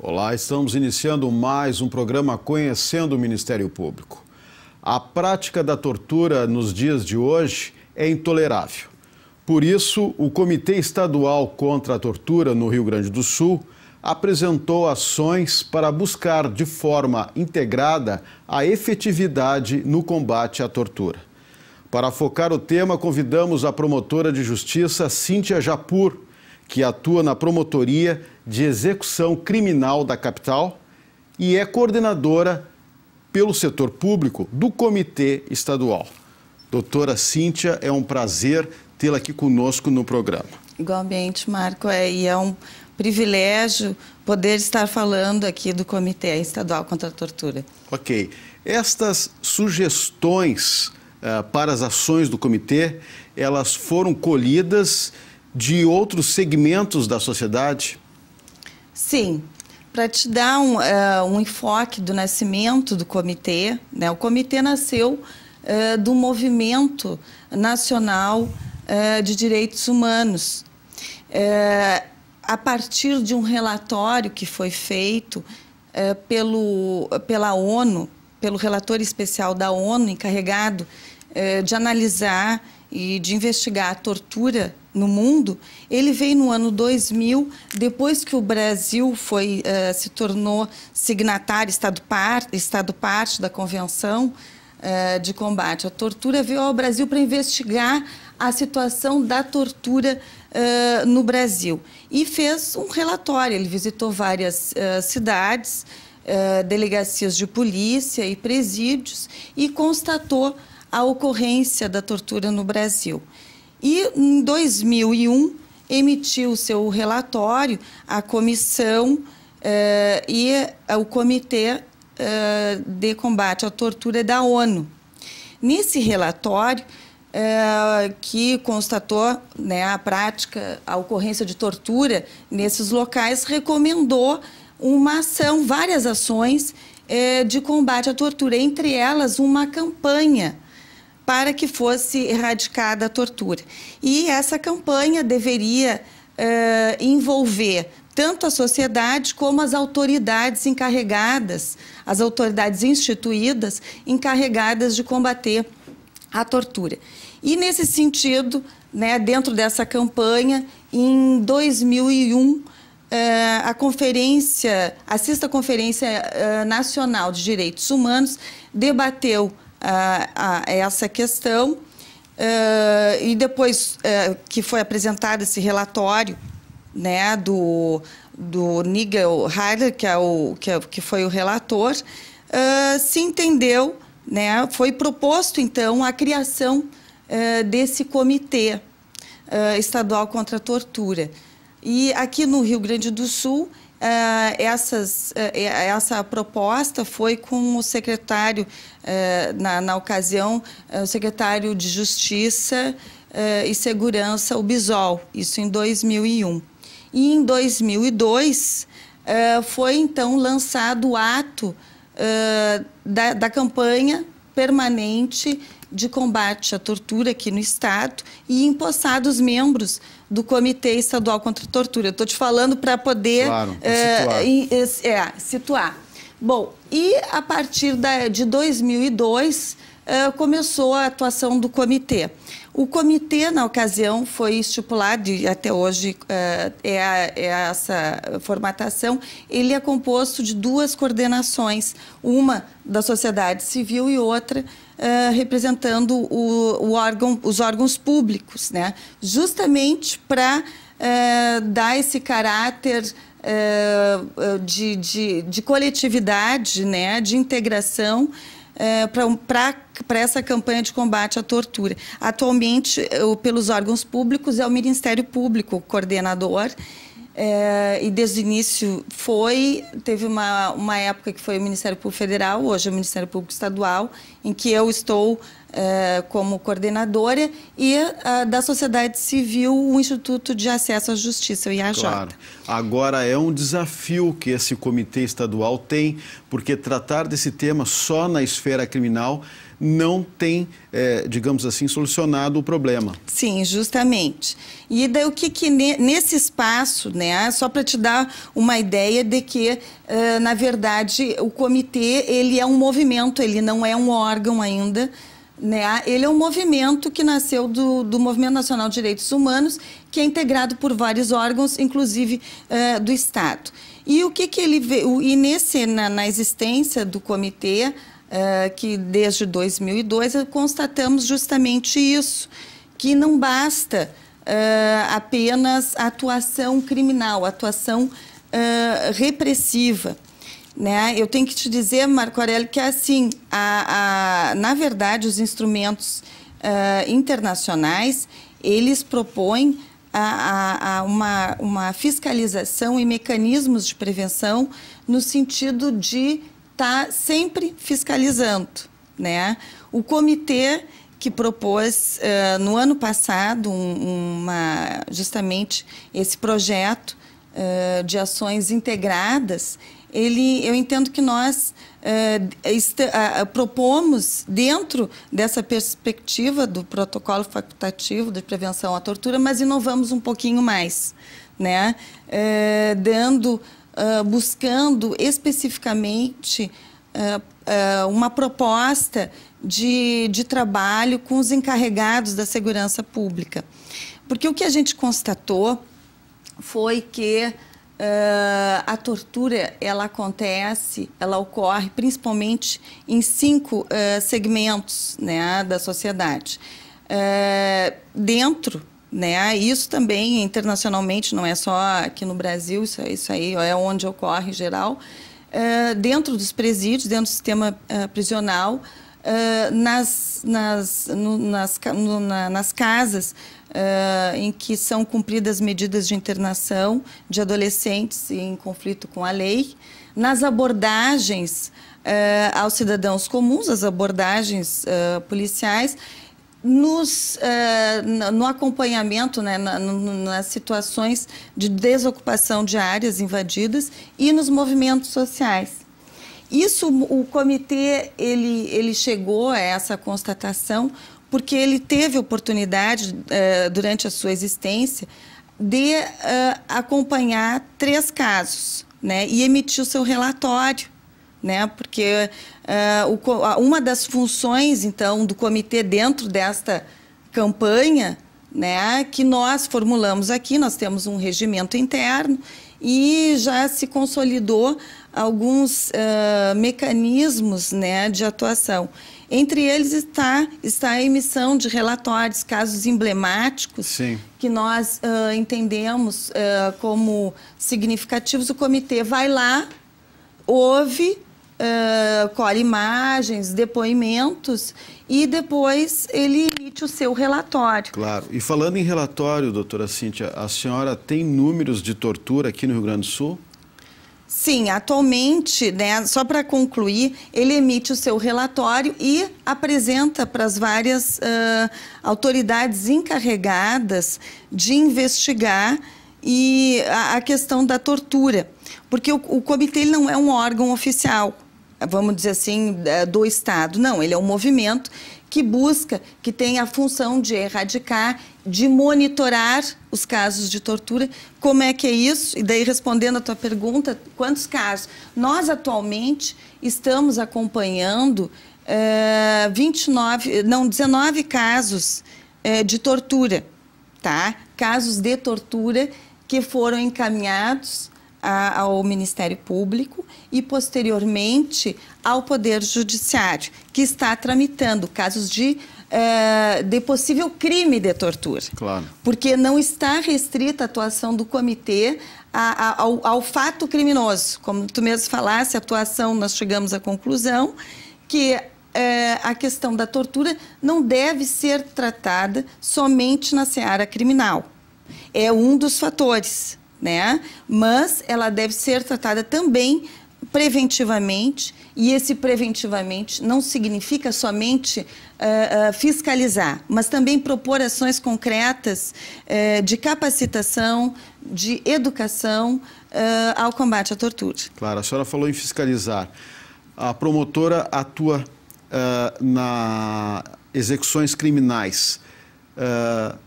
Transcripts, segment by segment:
Olá, estamos iniciando mais um programa Conhecendo o Ministério Público. A prática da tortura nos dias de hoje é intolerável. Por isso, o Comitê Estadual contra a Tortura no Rio Grande do Sul apresentou ações para buscar de forma integrada a efetividade no combate à tortura. Para focar o tema, convidamos a promotora de justiça Cíntia Japur, que atua na Promotoria de Execução Criminal da capital e é coordenadora pelo setor público do Comitê Estadual. Doutora Cíntia, é um prazer tê-la aqui conosco no programa. Igualmente, Marco, é, e é um privilégio poder estar falando aqui do Comitê Estadual contra a Tortura. Ok. Estas sugestões uh, para as ações do comitê, elas foram colhidas de outros segmentos da sociedade? Sim. Para te dar um, uh, um, enfoque do nascimento do comitê, né? o comitê nasceu uh, do Movimento Nacional uh, de Direitos Humanos. a partir de um relatório que foi feito pelo, pela ONU, pelo relator especial da ONU, encarregado de analisar e de investigar a tortura no mundo, ele veio no ano 2000, depois que o Brasil foi, uh, se tornou signatário, estado, par, estado parte da Convenção uh, de Combate à Tortura, veio ao Brasil para investigar a situação da tortura uh, no Brasil. E fez um relatório, ele visitou várias cidades, delegacias de polícia e presídios, e constatou a ocorrência da tortura no Brasil. E em 2001 emitiu seu relatório a comissão uh, e o Comitê uh, de Combate à Tortura da ONU. Nesse relatório, eh, que constatou né, a prática, a ocorrência de tortura nesses locais, recomendou uma ação, várias ações de combate à tortura, entre elas uma campanha para que fosse erradicada a tortura. E essa campanha deveria uh, envolver tanto a sociedade como as autoridades encarregadas, as autoridades instituídas encarregadas de combater a tortura. E nesse sentido, né, dentro dessa campanha, em 2001, Uh, eh, a conferência, assista à Conferência uh, Nacional de Direitos Humanos, debateu a, a essa questão. Uh, e depois uh, que foi apresentado esse relatório né, do, do Nigel Heider, que, é o, que, é, que foi o relator, uh, se entendeu, né, foi proposto então a criação desse comitê estadual contra a tortura. E aqui no Rio Grande do Sul, Uh, essas, uh, essa proposta foi com o secretário, uh, na, na, ocasião, o secretário de Justiça e Segurança, o Bisol, isso em 2001. E em 2002 foi então lançado o ato da, da campanha permanente de combate à tortura aqui no Estado e empossar os membros do Comitê Estadual contra a Tortura. Estou te falando para poder claro, eh, situar. É, é, situar. Bom, e a partir da, de 2002 ah, começou a atuação do comitê. O comitê, na ocasião, foi estipulado, e até hoje uh, é, a, é essa formatação, ele é composto de duas coordenações, uma da sociedade civil e outra Uh, representando o, o órgão, os órgãos públicos, né? justamente para uh, dar esse caráter uh, de, de, de coletividade, né? de integração eh, para essa campanha de combate à tortura. Atualmente, pelos órgãos públicos, é o Ministério Público coordenador. É, e desde o início foi, teve uma, uma época que foi o Ministério Público Federal, hoje é o Ministério Público Estadual, em que eu estou é, como coordenadora, e é, da sociedade civil, o Instituto de Acesso à Justiça, o IAJ. Claro. Agora é um desafio que esse comitê estadual tem, porque tratar desse tema só na esfera criminal não tem, é, digamos assim, solucionado o problema. Sim, justamente. E daí o que, que nesse espaço, né, só para te dar uma ideia de que, uh, na verdade, o comitê ele é um movimento, ele não é um órgão ainda, né? Ele é um movimento que nasceu do, do Movimento Nacional de Direitos Humanos, que é integrado por vários órgãos, inclusive uh, do Estado. E o que, que ele vê? e nesse, na, na existência do comitê, uh, que desde 2002 eh, constatamos justamente isso, que não basta uh, apenas atuação criminal, atuação repressiva né? Eu tenho que te dizer, Marco Aurélio, que é assim, a, a, na verdade, os instrumentos uh, internacionais, eles propõem a, a, uma, uma fiscalização e mecanismos de prevenção no sentido de estar tá sempre fiscalizando. Né? O comitê que propôs uh, no ano passado um, uma, justamente esse projeto uh, de ações integradas ele, eu entendo que nós é, este, propomos, dentro dessa perspectiva do protocolo facultativo de prevenção à tortura, mas inovamos um pouquinho mais, né? É, dando, é, buscando especificamente uma proposta de, de trabalho com os encarregados da segurança pública. Porque o que a gente constatou foi que Uh, a tortura ela acontece, ela ocorre principalmente em cinco uh, segmentos né, da sociedade. Uh, dentro, né, isso também é internacionalmente, não é só aqui no Brasil, isso, isso aí é onde ocorre em geral. dentro dos presídios, dentro do sistema prisional, nas, nas, no, nas, no, na, nas casas uh, em que são cumpridas medidas de internação de adolescentes em conflito com a lei. Nas abordagens uh, aos cidadãos comuns, as abordagens uh, policiais, nos, uh, no acompanhamento, né, na, nas situações de desocupação de áreas invadidas e nos movimentos sociais. Isso, o comitê, ele, ele chegou a essa constatação porque ele teve oportunidade, eh, durante a sua existência, de eh, acompanhar três casos né, e emitir o seu relatório. Né, porque eh, uma das funções, então, do comitê dentro desta campanha né, que nós formulamos aqui, nós temos um regimento interno e já se consolidou alguns mecanismos né, de atuação. Entre eles está, está a emissão de relatórios, casos emblemáticos, Sim. que nós uh, entendemos uh, como significativos. O comitê vai lá, ouve, uh, colhe imagens, depoimentos e depois ele emite o seu relatório. Claro. E falando em relatório, doutora Cíntia, a senhora tem números de tortura aqui no Rio Grande do Sul? Sim, atualmente, né, só para concluir, ele emite o seu relatório e apresenta para as várias uh, autoridades encarregadas de investigar e a, a questão da tortura. Porque o, o comitê não é um órgão oficial, vamos dizer assim, é do Estado. Não, ele é um movimento que busca, que tem a função de erradicar, de monitorar os casos de tortura. Como é que é isso? E daí, respondendo a tua pergunta, quantos casos? Nós, atualmente, estamos acompanhando 29, eh, não, 19 casos eh, de tortura, tá? Casos de tortura que foram encaminhados a, ao Ministério Público e, posteriormente, ao Poder Judiciário, que está tramitando casos de é, de possível crime de tortura. Claro. Porque não está restrita a atuação do comitê a, a, ao, ao, fato criminoso. Como tu mesmo falaste, a atuação, nós chegamos à conclusão que é, a questão da tortura não deve ser tratada somente na seara criminal. É um dos fatores né? Mas ela deve ser tratada também preventivamente, e esse preventivamente não significa somente uh, uh, fiscalizar, mas também propor ações concretas uh, de capacitação, de educação ao combate à tortura. Claro, a senhora falou em fiscalizar. A promotora atua na execuções criminais,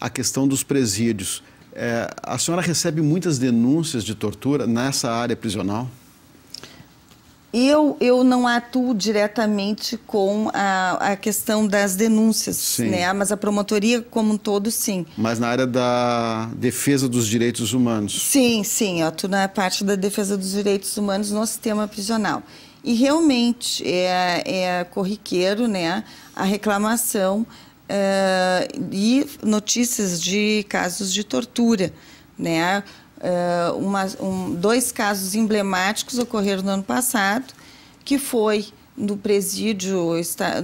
a questão dos presídios é, a senhora recebe muitas denúncias de tortura nessa área prisional? Eu, eu não atuo diretamente com a, a questão das denúncias, né? mas a promotoria como um todo, sim. Mas na área da defesa dos direitos humanos? Sim, sim, eu atuo na parte da defesa dos direitos humanos no sistema prisional. E realmente é, é corriqueiro né, a reclamação uh, e notícias de casos de tortura. Né? Uh, uma, um, dois casos emblemáticos ocorreram no ano passado, que foi no presídio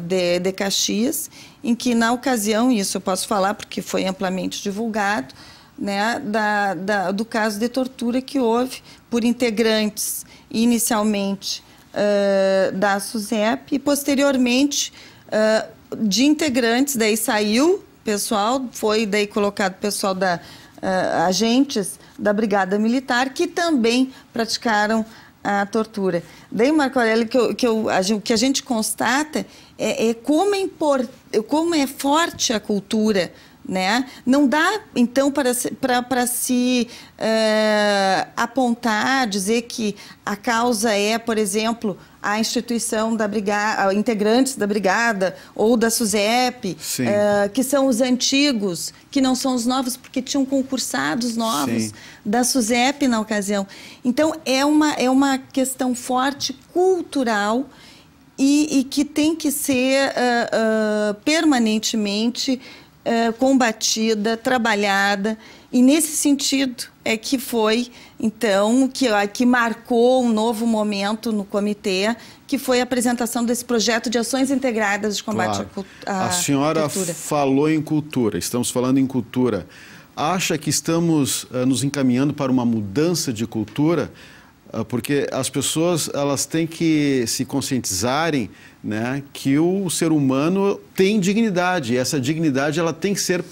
de, de Caxias, em que na ocasião, isso eu posso falar porque foi amplamente divulgado, né, da, da, do caso de tortura que houve por integrantes, inicialmente uh, da SUSEP e posteriormente uh, de integrantes, daí saiu pessoal, foi daí colocado pessoal da uh, agentes da Brigada Militar que também praticaram a tortura. Daí, Marco Aurélio, que eu, que eu, a, o que a gente constata é, é como, é import, como é forte a cultura né? Não dá, então, para se, para para se uh, apontar, dizer que a causa é, por exemplo, a instituição da brigada, integrantes da brigada ou da SUSEP, uh, eh, que são os antigos, que não são os novos, porque tinham concursados novos Sim. da SUSEP na ocasião. Então, é uma, é uma questão forte cultural e, e que tem que ser uh, uh, permanentemente uh, combatida, trabalhada. E nesse sentido é que foi, então, que, que marcou um novo momento no comitê, que foi a apresentação desse projeto de ações integradas de combate claro. à, cultura. a senhora cultura. falou em cultura, estamos falando em cultura. Acha que estamos uh, nos encaminhando para uma mudança de cultura? Ah, porque as pessoas elas têm que se conscientizarem né, que o ser humano tem dignidade e essa dignidade ela tem que ser